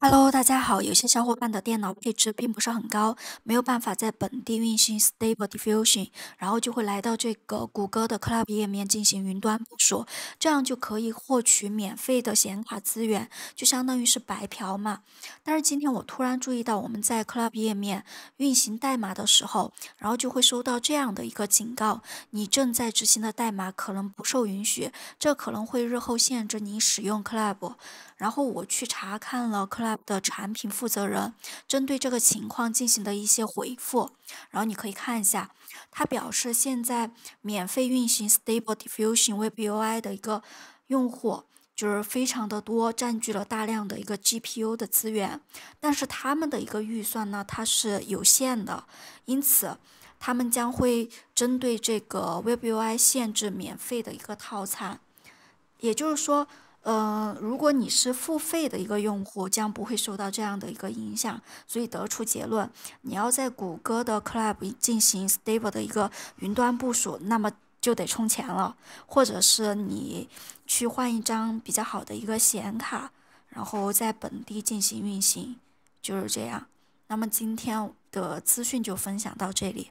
Hello，大家好。有些小伙伴的电脑配置并不是很高，没有办法在本地运行 Stable Diffusion，然后就会来到这个谷歌的 Cloud 页面进行云端部署，这样就可以获取免费的显卡资源，就相当于是白嫖嘛。但是今天我突然注意到，我们在 Cloud 页面运行代码的时候，然后就会收到这样的一个警告：你正在执行的代码可能不受允许，这可能会日后限制你使用 Cloud。然后我去查看了 Cloud。的产品负责人针对这个情况进行的一些回复，然后你可以看一下，他表示现在免费运行 Stable Diffusion WebUI 的一个用户就是非常的多，占据了大量的一个 GPU 的资源，但是他们的一个预算呢，它是有限的，因此他们将会针对这个 WebUI 限制免费的一个套餐，也就是说。呃，如果你是付费的一个用户，将不会受到这样的一个影响。所以得出结论，你要在谷歌的 c l u b 进行 Stable 的一个云端部署，那么就得充钱了，或者是你去换一张比较好的一个显卡，然后在本地进行运行，就是这样。那么今天的资讯就分享到这里。